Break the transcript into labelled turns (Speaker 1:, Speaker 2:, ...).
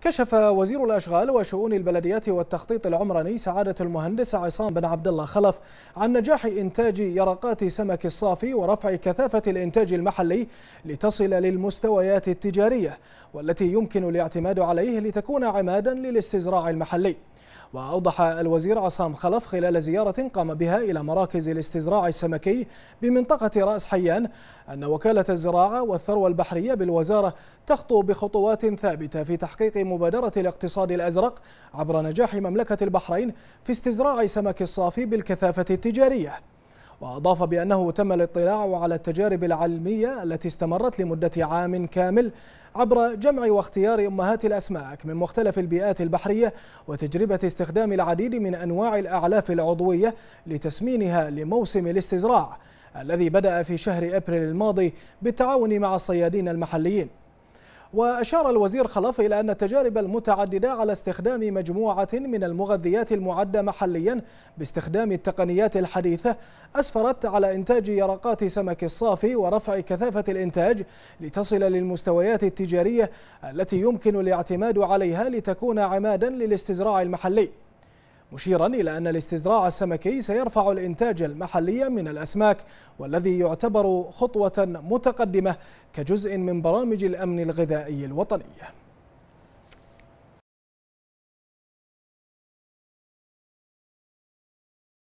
Speaker 1: كشف وزير الأشغال وشؤون البلديات والتخطيط العمراني سعادة المهندس عصام بن عبد الله خلف عن نجاح إنتاج يرقات سمك الصافي ورفع كثافة الإنتاج المحلي لتصل للمستويات التجارية والتي يمكن الاعتماد عليه لتكون عمادا للاستزراع المحلي وأوضح الوزير عصام خلف خلال زيارة قام بها إلى مراكز الاستزراع السمكي بمنطقة رأس حيان أن وكالة الزراعة والثروة البحرية بالوزارة تخطو بخطوات ثابتة في تحقيق مبادرة الاقتصاد الأزرق عبر نجاح مملكة البحرين في استزراع سمك الصافي بالكثافة التجارية وأضاف بأنه تم الاطلاع على التجارب العلمية التي استمرت لمدة عام كامل عبر جمع واختيار أمهات الأسماك من مختلف البيئات البحرية وتجربة استخدام العديد من أنواع الأعلاف العضوية لتسمينها لموسم الاستزراع الذي بدأ في شهر أبريل الماضي بالتعاون مع الصيادين المحليين وأشار الوزير خلف إلى أن التجارب المتعددة على استخدام مجموعة من المغذيات المعدة محليا باستخدام التقنيات الحديثة أسفرت على إنتاج يرقات سمك الصافي ورفع كثافة الإنتاج لتصل للمستويات التجارية التي يمكن الاعتماد عليها لتكون عمادا للاستزراع المحلي مشيرا إلى أن الاستزراع السمكي سيرفع الإنتاج المحلي من الأسماك والذي يعتبر خطوة متقدمة كجزء من برامج الأمن الغذائي الوطني